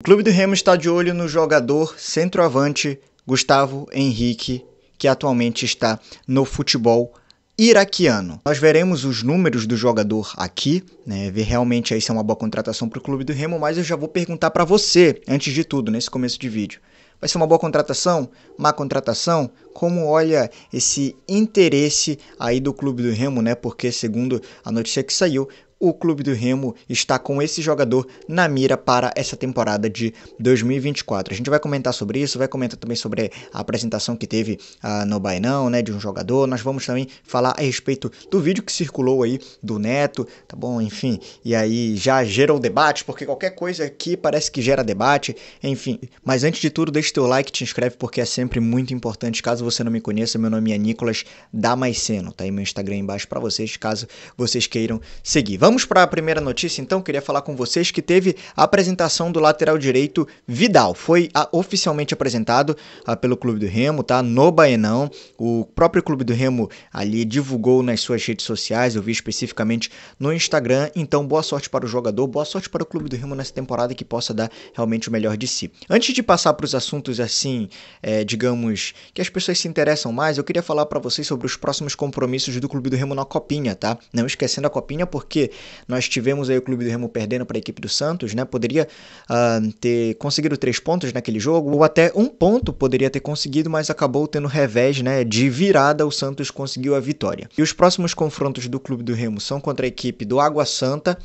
O Clube do Remo está de olho no jogador centroavante Gustavo Henrique, que atualmente está no futebol iraquiano. Nós veremos os números do jogador aqui, né, ver realmente aí se é uma boa contratação para o Clube do Remo, mas eu já vou perguntar para você, antes de tudo, nesse começo de vídeo. Vai ser uma boa contratação? Má contratação? Como olha esse interesse aí do Clube do Remo, né? Porque segundo a notícia que saiu, o Clube do Remo está com esse jogador na mira para essa temporada de 2024. A gente vai comentar sobre isso, vai comentar também sobre a apresentação que teve uh, no Bainão, né, de um jogador. Nós vamos também falar a respeito do vídeo que circulou aí do Neto, tá bom? Enfim, e aí já gerou debate, porque qualquer coisa aqui parece que gera debate, enfim. Mas antes de tudo, deixa teu like, te inscreve porque é sempre muito importante. Caso você não me conheça, meu nome é Nicolas Damasceno, tá aí meu Instagram embaixo para vocês, caso vocês queiram seguir. Vamos Vamos para a primeira notícia, então. Queria falar com vocês que teve a apresentação do lateral direito Vidal. Foi a, ah, oficialmente apresentado a, ah, pelo Clube do Remo, tá? No Baenão. O próprio Clube do Remo ali divulgou nas suas redes sociais, eu vi especificamente no Instagram. Então, boa sorte para o jogador, boa sorte para o Clube do Remo nessa temporada que possa dar realmente o melhor de si. Antes de passar para os assuntos assim, é, digamos, que as pessoas se interessam mais, eu queria falar para vocês sobre os próximos compromissos do Clube do Remo na Copinha, tá? Não esquecendo a Copinha, porque nós tivemos aí o Clube do Remo perdendo para a equipe do Santos, né? Poderia uh, ter conseguido três pontos naquele jogo, ou até um ponto poderia ter conseguido, mas acabou tendo revés, né? De virada, o Santos conseguiu a vitória. E os próximos confrontos do Clube do Remo são contra a equipe do Água Santa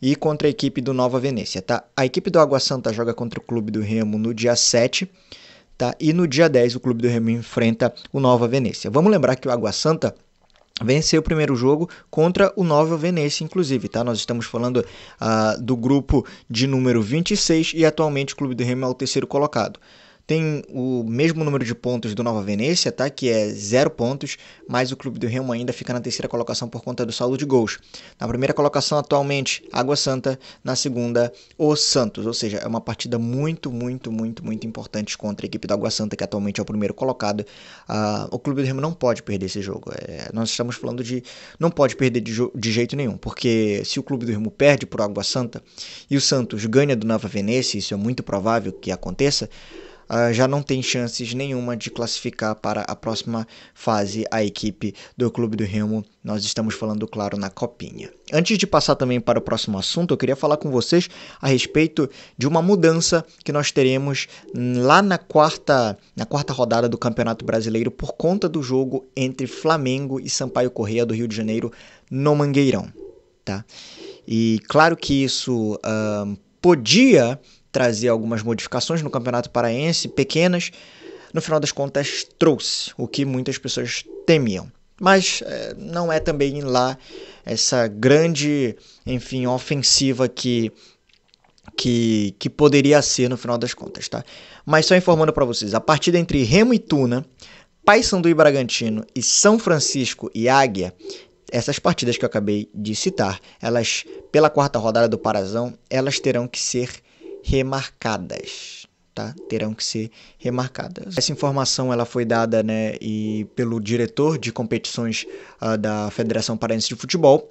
e contra a equipe do Nova Venécia, tá? A equipe do Água Santa joga contra o Clube do Remo no dia 7. Tá? E no dia 10 o Clube do Remo enfrenta o Nova Venécia. Vamos lembrar que o Água Santa venceu o primeiro jogo contra o Nova Venecia, inclusive, tá? Nós estamos falando uh, do grupo de número 26 e atualmente o Clube do Remo é o terceiro colocado tem o mesmo número de pontos do Nova Venecia, tá? que é zero pontos, mas o Clube do Remo ainda fica na terceira colocação por conta do saldo de gols. Na primeira colocação atualmente, Água Santa, na segunda, o Santos, ou seja, é uma partida muito, muito, muito, muito importante contra a equipe da Água Santa, que atualmente é o primeiro colocado. Uh, o Clube do Remo não pode perder esse jogo, é, nós estamos falando de não pode perder de, de jeito nenhum, porque se o Clube do Remo perde por Água Santa e o Santos ganha do Nova Venecia, isso é muito provável que aconteça, uh, já não tem chances nenhuma de classificar para a próxima fase a equipe do Clube do Remo. Nós estamos falando, claro, na Copinha. Antes de passar também para o próximo assunto, eu queria falar com vocês a respeito de uma mudança que nós teremos lá na quarta, na quarta rodada do Campeonato Brasileiro por conta do jogo entre Flamengo e Sampaio Correia do Rio de Janeiro no Mangueirão, tá? E claro que isso uh, podia trazer algumas modificações no Campeonato Paraense, pequenas. No final das contas, trouxe o que muitas pessoas temiam. Mas é, não é também lá essa grande, enfim, ofensiva que que, que, poderia ser no final das contas, tá? Mas só informando para vocês, a partida entre Remo e Tuna, Paysandu e Bragantino e São Francisco e Águia, essas partidas que eu acabei de citar, elas pela quarta rodada do Parazão, elas terão que ser remarcadas. Tá? Terão que ser remarcadas. Essa informação ela foi dada né, e pelo diretor de competições uh, da Federação Paraense de Futebol.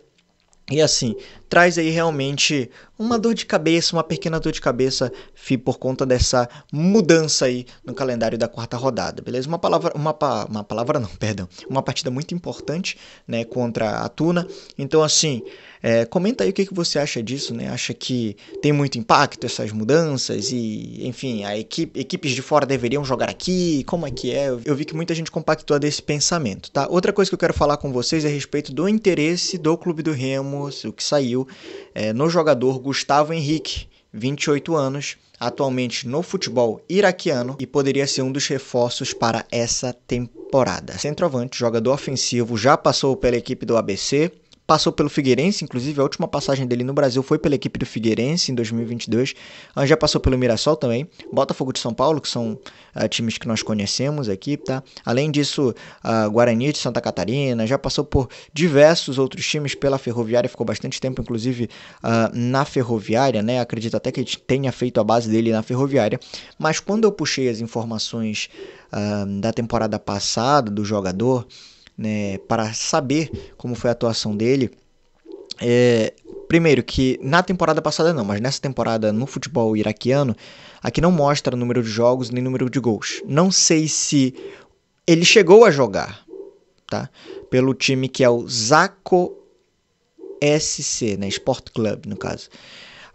E assim, traz aí realmente uma dor de cabeça, uma pequena dor de cabeça por conta dessa mudança aí no calendário da quarta rodada, beleza? Uma palavra, uma, pa, uma palavra não, perdão, uma partida muito importante, né, contra a Tuna. Então, assim, é, comenta aí o que, que você acha disso, né? Acha que tem muito impacto essas mudanças e, enfim, a equipe, equipes de fora deveriam jogar aqui? Como é que é? Eu vi que muita gente compactua desse pensamento, tá? Outra coisa que eu quero falar com vocês é a respeito do interesse do Clube do Remo, o que saiu é, no jogador Gustavo Henrique, 28 anos, atualmente no futebol iraquiano e poderia ser um dos reforços para essa temporada. Centroavante, jogador ofensivo, já passou pela equipe do ABC, passou pelo Figueirense, inclusive a última passagem dele no Brasil foi pela equipe do Figueirense em 2022. Já passou pelo Mirassol também, Botafogo de São Paulo, que são uh, times que nós conhecemos aqui, tá? Além disso, uh, Guarani de Santa Catarina, já passou por diversos outros times pela Ferroviária, ficou bastante tempo inclusive uh, na Ferroviária, né? Acredito até que tenha feito a base dele na Ferroviária, mas quando eu puxei as informações ah, da temporada passada do jogador, né, para saber como foi a atuação dele, é, primeiro que na temporada passada não, mas nessa temporada no futebol iraquiano, aqui não mostra número de jogos nem número de gols. Não sei se ele chegou a jogar, tá? Pelo time que é o Zaco SC, né? Sport Club no caso.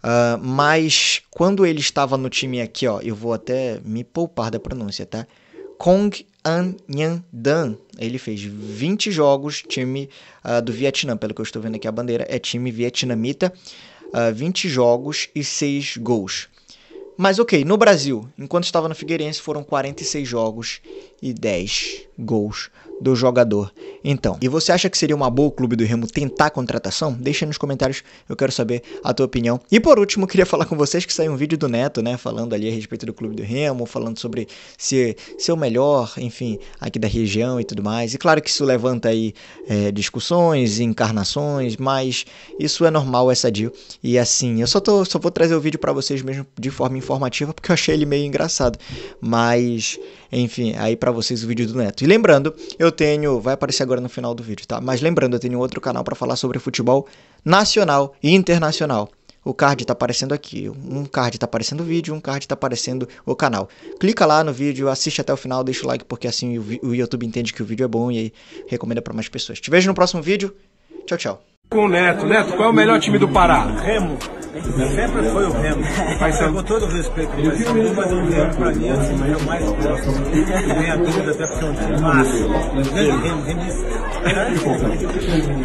Uh, mas quando ele estava no time aqui, ó, eu vou até me poupar da pronúncia, tá? Kong An Nhan Dan. Ele fez 20 jogos, time uh, do Vietnã. Pelo que eu estou vendo aqui, a bandeira é time vietnamita. Uh, ah, 20 jogos e 6 gols. Mas ok, no Brasil, enquanto estava no Figueirense, foram 46 jogos e 10 gols do jogador. Então, e você acha que seria uma boa o Clube do Remo tentar a contratação? Deixa aí nos comentários, eu quero saber a tua opinião. E por último, queria falar com vocês que saiu um vídeo do Neto, né, falando ali a respeito do Clube do Remo, falando sobre ser, ser o melhor, enfim, aqui da região e tudo mais. E claro que isso levanta aí é, discussões, encarnações, mas isso é normal, é sadio. E assim, eu só, tô, só vou trazer o vídeo para vocês mesmo de forma informativa, porque eu achei ele meio engraçado. Mas, enfim, aí para vocês o vídeo do Neto. E lembrando, eu tenho, vai aparecer agora agora no final do vídeo, tá? Mas lembrando, eu tenho outro canal para falar sobre futebol nacional e internacional. O card está aparecendo aqui, um card está aparecendo o vídeo, um card está aparecendo o canal. Clica lá no vídeo, assiste até o final, deixa o like porque assim o, YouTube entende que o vídeo é bom e recomenda para mais pessoas. Te vejo no próximo vídeo. Tchau, tchau. Com o Neto, Neto, qual é o melhor time do Pará? Remo. Eu sempre foi o Remo, mas com todo o respeito. Mas o Remo, pra mim, é o mais próximo. Não tenho a dúvida, até porque é um time massa. Vem grande Remo, Remo.